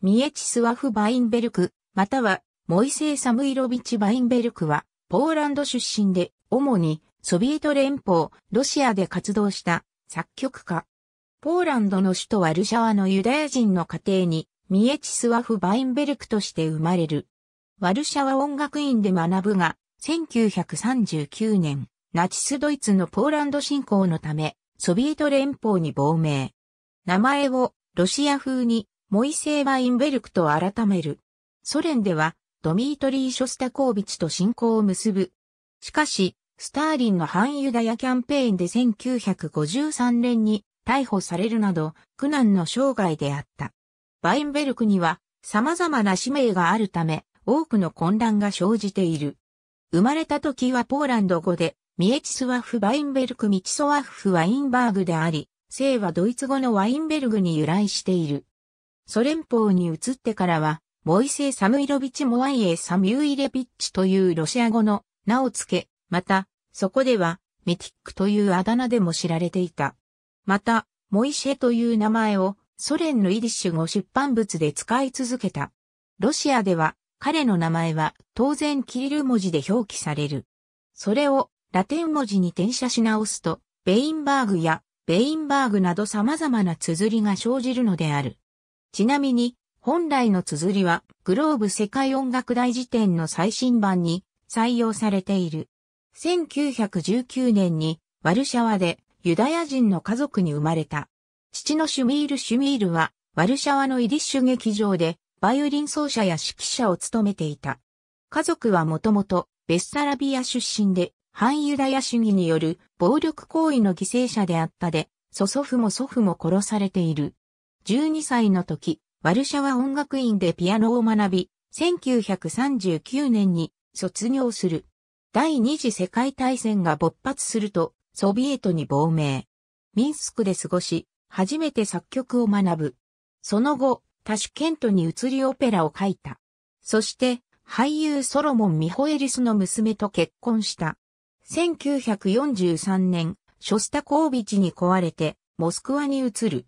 ミエチスワフ・バインベルク、またはモイセイ・サムイロビチ・バインベルクは、ポーランド出身で、主にソビエト連邦、ロシアで活動した作曲家。ポーランドの首都ワルシャワのユダヤ人の家庭に、ミエチスワフ・バインベルクとして生まれる。ワルシャワ音楽院で学ぶが、1939年、ナチスドイツのポーランド侵攻のため、ソビエト連邦に亡命。名前をロシア風にモイセー・ワインベルクと改める。ソ連では、ドミートリー・ショスタコービチと親交を結ぶ。しかし、スターリンの反ユダヤキャンペーンで1953年に逮捕されるなど、苦難の生涯であった。バインベルクには様々な使命があるため、多くの混乱が生じている。生まれた時はポーランド語で、ミエチスワフ・バインベルク・ミチソワフ・ワインバーグであり、姓はドイツ語のワインベルグに由来している。ソ連邦に移ってからは、モイセイ・サムイロビチ・モワイエ・サミュイレビッチというロシア語の名を付け、また、そこでは、メティックというあだ名でも知られていた。また、モイシェという名前をソ連のイリッシュ語出版物で使い続けた。ロシアでは彼の名前は当然キリル文字で表記される。それをラテン文字に転写し直すと、ベインバーグやベインバーグなど様々な綴りが生じるのである。ちなみに、本来の綴りは、グローブ世界音楽大辞典の最新版に採用されている。1919年に、ワルシャワでユダヤ人の家族に生まれた。父のシュミール・シュミールは、ワルシャワのイディッシュ劇場で、バイオリン奏者や指揮者を務めていた。家族はもともと、ベッサラビア出身で、反ユダヤ主義による暴力行為の犠牲者であったで、祖祖父も祖父も殺されている。12歳の時、ワルシャワ音楽院でピアノを学び、1939年に卒業する。第二次世界大戦が勃発すると、ソビエトに亡命。ミンスクで過ごし、初めて作曲を学ぶ。その後、タシュケントに移りオペラを書いた。そして、俳優ソロモン・ミホエリスの娘と結婚した。1943年、ショスタコービチに壊れて、モスクワに移る。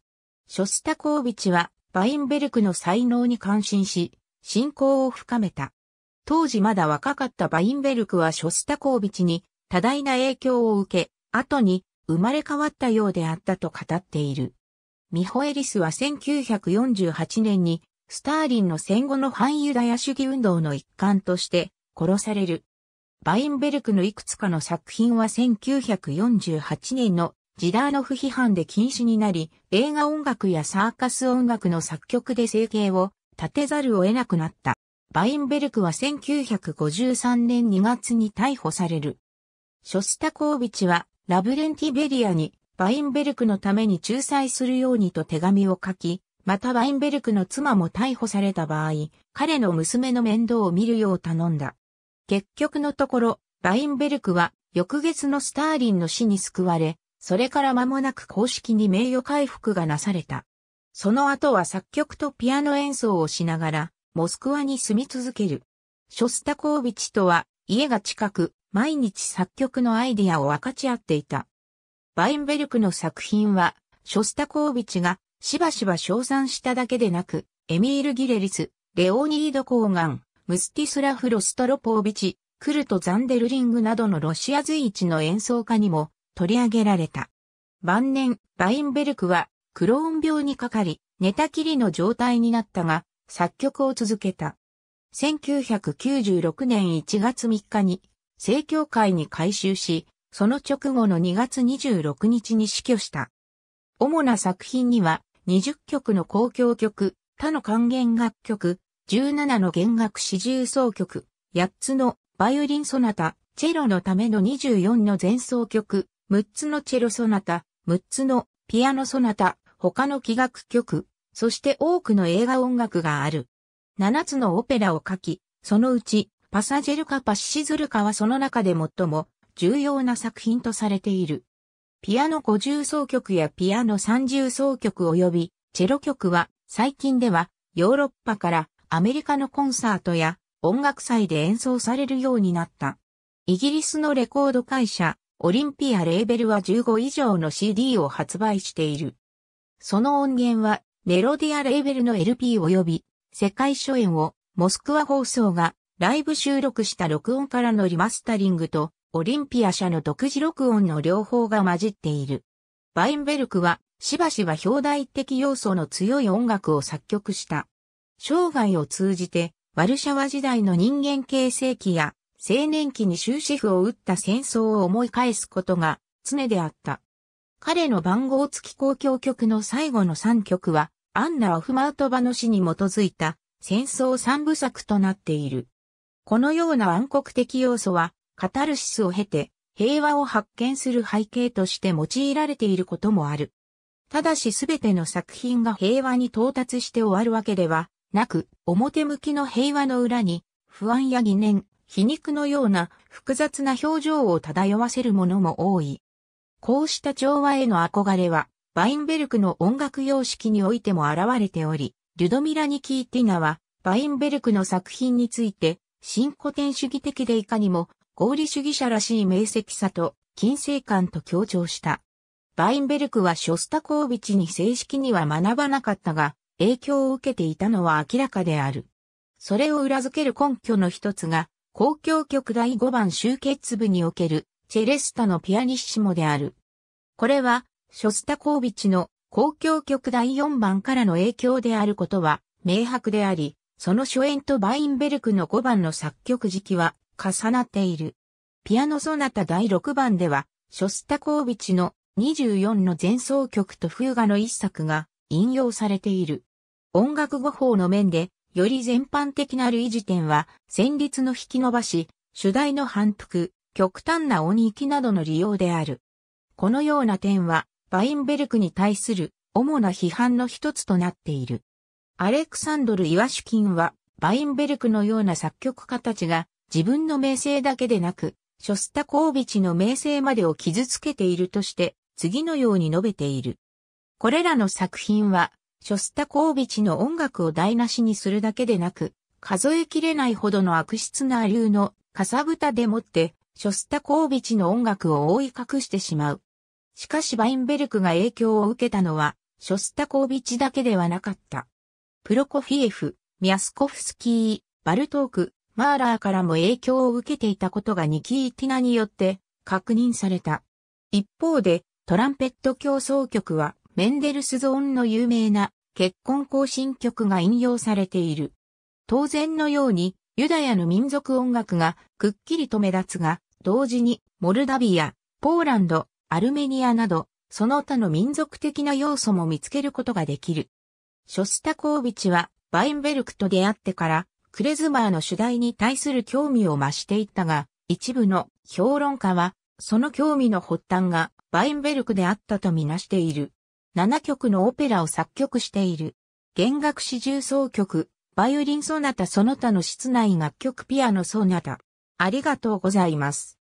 ショスタコービチは、バインベルクの才能に感心し、信仰を深めた。当時まだ若かったバインベルクはショスタコービチに多大な影響を受け、後に生まれ変わったようであったと語っている。ミホエリスは1948年にスターリンの戦後の反ユダヤ主義運動の一環として殺される。バインベルクのいくつかの作品は1948年のジダーノフ批判で禁止になり、映画音楽やサーカス音楽の作曲で生計を立てざるを得なくなった。バインベルクは1953年2月に逮捕される。ショスタコービチはラブレンティベリアにバインベルクのために仲裁するようにと手紙を書き、またバインベルクの妻も逮捕された場合、彼の娘の面倒を見るよう頼んだ。結局のところ、バインベルクは翌月のスターリンの死に救われ、それから間もなく公式に名誉回復がなされた。その後は作曲とピアノ演奏をしながら、モスクワに住み続ける。ショスタコービチとは、家が近く、毎日作曲のアイディアを分かち合っていた。バインベルクの作品は、ショスタコービチがしばしば称賛しただけでなく、エミール・ギレリス、レオニード・コーガン、ムスティスラフ・ロストロポービチ、クルト・ザンデルリングなどのロシア随一の演奏家にも取り上げられた。晩年、バインベルクはクローン病にかかり、寝たきりの状態になったが、作曲を続けた。1996年1月3日に、正教会に改修し、その直後の2月26日に死去した。主な作品には、20曲の公共曲、他の還元楽曲、17の弦楽四重奏曲、8つのバイオリンソナタ、チェロのための24の前奏曲、6つのチェロソナタ、6つのピアノソナタ、他の器楽曲、そして多くの映画音楽がある。7つのオペラを書き、そのうち、パサジェルカ・パシシズルカはその中で最も重要な作品とされている。ピアノ50奏曲やピアノ30奏曲及びチェロ曲は最近ではヨーロッパからアメリカのコンサートや音楽祭で演奏されるようになった。イギリスのレコード会社オリンピアレーベルは15以上の CD を発売している。その音源は、メロディアレーベルの LP 及び、世界初演を、モスクワ放送が、ライブ収録した録音からのリマスタリングと、オリンピア社の独自録音の両方が混じっている。バインベルクは、しばしば表題的要素の強い音楽を作曲した。生涯を通じて、ワルシャワ時代の人間形成期や、青年期に終止符を打った戦争を思い返すことが常であった。彼の番号付き公共曲の最後の3曲は、アンナ・アフマウトバの詩に基づいた戦争三部作となっている。このような暗黒的要素は、カタルシスを経て平和を発見する背景として用いられていることもある。ただし全ての作品が平和に到達して終わるわけではなく、表向きの平和の裏に不安や疑念、皮肉のような複雑な表情を漂わせるものも多い。こうした調和への憧れは、バインベルクの音楽様式においても現れており、リュドミラ・ニキーティナは、バインベルクの作品について、新古典主義的でいかにも、合理主義者らしい明晰さと、金星感と強調した。バインベルクはショスタコービチに正式には学ばなかったが、影響を受けていたのは明らかである。それを裏付ける根拠の一つが、公共曲第5番集結部におけるチェレスタのピアニッシモである。これは、ショスタコービチの公共曲第4番からの影響であることは明白であり、その初演とバインベルクの5番の作曲時期は重なっている。ピアノソナタ第6番では、ショスタコービチの24の前奏曲とフーガの一作が引用されている。音楽語法の面で、より全般的な類似点は、旋律の引き伸ばし、主題の反復、極端な音域などの利用である。このような点は、バインベルクに対する主な批判の一つとなっている。アレクサンドル・イワシュキンは、バインベルクのような作曲家たちが、自分の名声だけでなく、ショスタコービチの名声までを傷つけているとして、次のように述べている。これらの作品は、ショスタコービチの音楽を台無しにするだけでなく、数えきれないほどの悪質な流のかさぶたでもって、ショスタコービチの音楽を覆い隠してしまう。しかしバインベルクが影響を受けたのは、ショスタコービチだけではなかった。プロコフィエフ、ミャスコフスキー、バルトーク、マーラーからも影響を受けていたことがニキーティナによって確認された。一方で、トランペット協奏曲は、メンデルスゾーンの有名な結婚行進曲が引用されている。当然のように、ユダヤの民族音楽がくっきりと目立つが、同時にモルダビア、ポーランド、アルメニアなど、その他の民族的な要素も見つけることができる。ショスタコービチはバインベルクと出会ってから、クレズマーの主題に対する興味を増していったが、一部の評論家は、その興味の発端がバインベルクであったとみなしている。7曲のオペラを作曲している。弦楽四重奏曲、バイオリンソナタその他の室内楽曲ピアノソナタ。ありがとうございます。